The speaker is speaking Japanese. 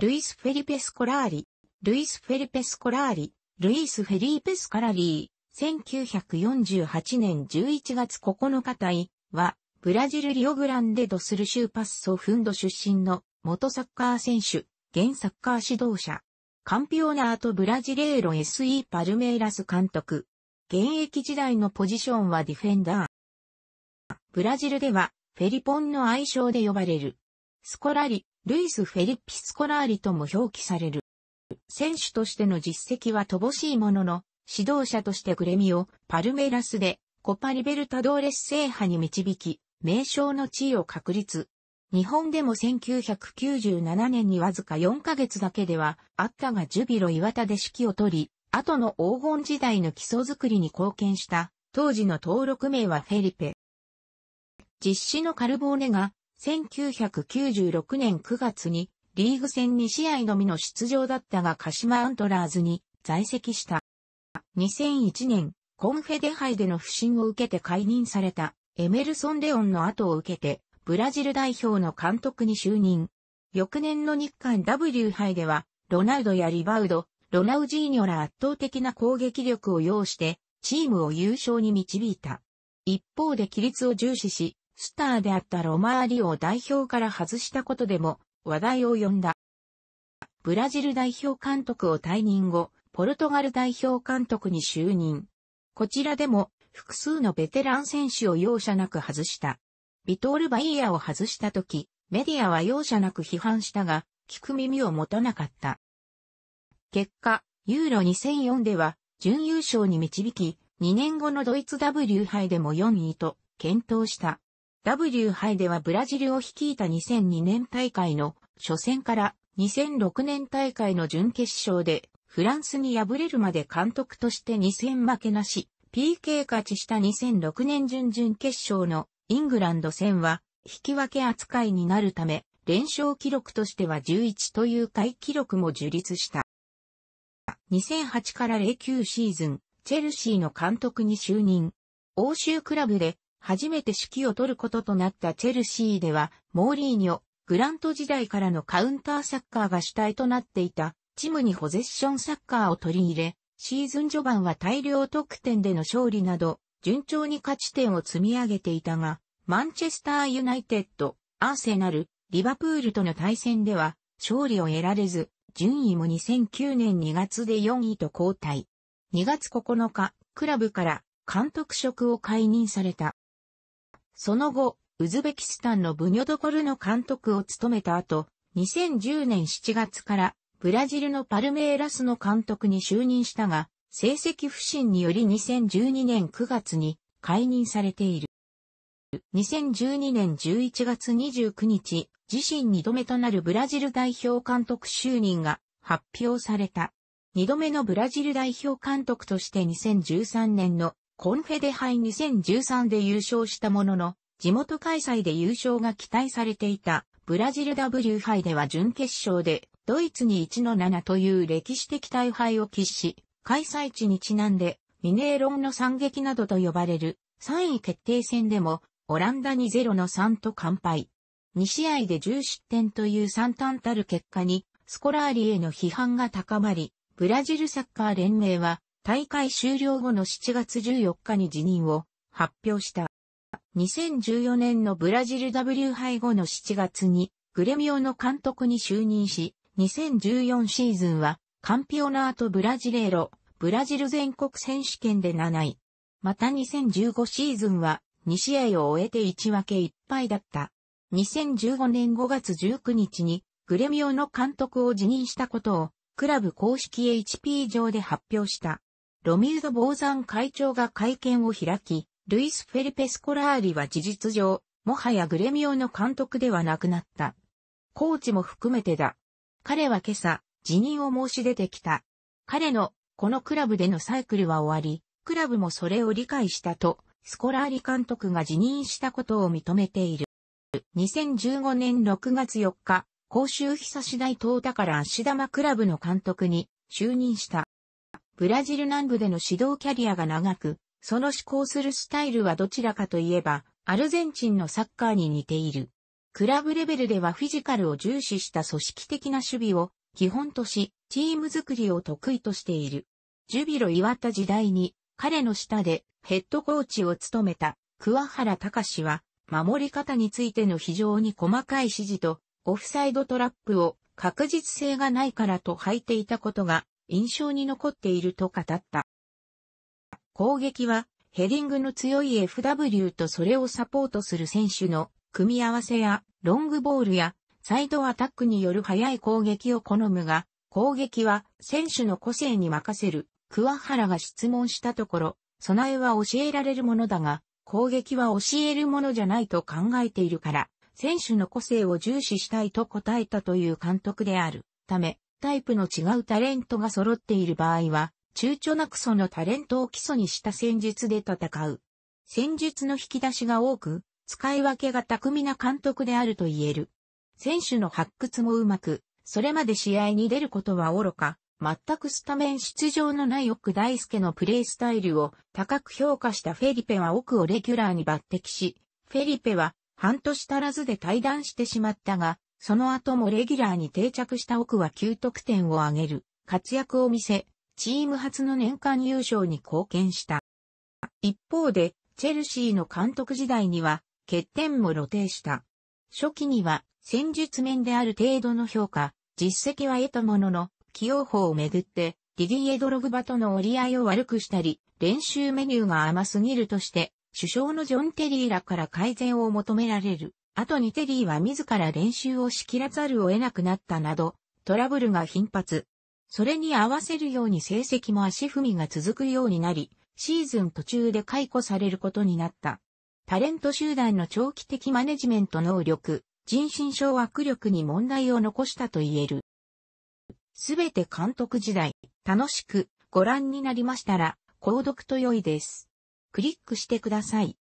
ルイス・フェリペス・コラーリ、ルイス・フェリペス・コラーリ、ルイス・フェリーペス・カラリー、1948年11月9日隊は、ブラジルリオグランデドスルシューパッソフンド出身の元サッカー選手、現サッカー指導者、カンピオナート・ブラジレーロ SE パルメイラス監督。現役時代のポジションはディフェンダー。ブラジルでは、フェリポンの愛称で呼ばれる。スコラリ、ルイス・フェリッピ・スコラーリとも表記される。選手としての実績は乏しいものの、指導者としてグレミをパルメラスでコパリベルタドーレス制覇に導き、名称の地位を確立。日本でも1997年にわずか4ヶ月だけではあったがジュビロ岩田で指揮を取り、後の黄金時代の基礎づくりに貢献した、当時の登録名はフェリペ。実施のカルボーネが1996年9月にリーグ戦2試合のみの出場だったが鹿島アントラーズに在籍した。2001年、コンフェデ杯での不審を受けて解任されたエメルソン・レオンの後を受けてブラジル代表の監督に就任。翌年の日韓 W 杯ではロナウドやリバウド、ロナウジーニョら圧倒的な攻撃力を要してチームを優勝に導いた。一方で規律を重視し、スターであったロマーリを代表から外したことでも話題を呼んだ。ブラジル代表監督を退任後、ポルトガル代表監督に就任。こちらでも複数のベテラン選手を容赦なく外した。ビトール・バイヤを外した時、メディアは容赦なく批判したが、聞く耳を持たなかった。結果、ユーロ2004では準優勝に導き、2年後のドイツ W 杯でも4位と検討した。W 杯ではブラジルを率いた2002年大会の初戦から2006年大会の準決勝でフランスに敗れるまで監督として2戦負けなし、PK 勝ちした2006年準々決勝のイングランド戦は引き分け扱いになるため、連勝記録としては11という回記録も樹立した。2008から09シーズン、チェルシーの監督に就任。欧州クラブで初めて指揮を取ることとなったチェルシーでは、モーリーニョ、グラント時代からのカウンターサッカーが主体となっていた、チムにポゼッションサッカーを取り入れ、シーズン序盤は大量得点での勝利など、順調に勝ち点を積み上げていたが、マンチェスターユナイテッド、アーセナル、リバプールとの対戦では、勝利を得られず、順位も2009年2月で4位と交代。2月9日、クラブから監督職を解任された。その後、ウズベキスタンのブニョドコルの監督を務めた後、2010年7月からブラジルのパルメイラスの監督に就任したが、成績不振により2012年9月に解任されている。2012年11月29日、自身2度目となるブラジル代表監督就任が発表された。2度目のブラジル代表監督として2013年のコンフェデ杯2013で優勝したものの、地元開催で優勝が期待されていた、ブラジル W 杯では準決勝で、ドイツに1の7という歴史的大敗を喫し、開催地にちなんで、ミネーロンの惨劇などと呼ばれる、3位決定戦でも、オランダに0の3と完敗。2試合で10失点という惨憺たる結果に、スコラーリへの批判が高まり、ブラジルサッカー連盟は、大会終了後の7月14日に辞任を発表した。2014年のブラジル W 杯後の7月にグレミオの監督に就任し、2014シーズンはカンピオナートブラジレーロ、ブラジル全国選手権で7位。また2015シーズンは2試合を終えて1分け1敗だった。2015年5月19日にグレミオの監督を辞任したことをクラブ公式 HP 上で発表した。ロミルド・ボーザン会長が会見を開き、ルイス・フェリペ・スコラーリは事実上、もはやグレミオの監督ではなくなった。コーチも含めてだ。彼は今朝、辞任を申し出てきた。彼の、このクラブでのサイクルは終わり、クラブもそれを理解したと、スコラーリ監督が辞任したことを認めている。2015年6月4日、公衆久し大東田から足玉クラブの監督に就任した。ブラジル南部での指導キャリアが長く、その思考するスタイルはどちらかといえば、アルゼンチンのサッカーに似ている。クラブレベルではフィジカルを重視した組織的な守備を基本とし、チーム作りを得意としている。ジュビロ岩田時代に彼の下でヘッドコーチを務めた桑原隆は守り方についての非常に細かい指示とオフサイドトラップを確実性がないからと履いていたことが印象に残っていると語った。攻撃はヘディングの強い FW とそれをサポートする選手の組み合わせやロングボールやサイドアタックによる速い攻撃を好むが、攻撃は選手の個性に任せる桑原が質問したところ、備えは教えられるものだが、攻撃は教えるものじゃないと考えているから、選手の個性を重視したいと答えたという監督であるため、タイプの違うタレントが揃っている場合は、躊躇なくそのタレントを基礎にした戦術で戦う。戦術の引き出しが多く、使い分けが巧みな監督であると言える。選手の発掘もうまく、それまで試合に出ることは愚か、全くスタメン出場のない奥大輔のプレイスタイルを高く評価したフェリペは奥をレギュラーに抜擢し、フェリペは半年足らずで退団してしまったが、その後もレギュラーに定着した奥は9得点を挙げる活躍を見せ、チーム初の年間優勝に貢献した。一方で、チェルシーの監督時代には、欠点も露呈した。初期には、戦術面である程度の評価、実績は得たものの、起用法をめぐって、ディディエ・ドログバとの折り合いを悪くしたり、練習メニューが甘すぎるとして、首相のジョン・テリーらから改善を求められる。後にテリーは自ら練習を仕切らざるを得なくなったなど、トラブルが頻発。それに合わせるように成績も足踏みが続くようになり、シーズン途中で解雇されることになった。タレント集団の長期的マネジメント能力、人心掌握力に問題を残したと言える。すべて監督時代、楽しくご覧になりましたら、購読と良いです。クリックしてください。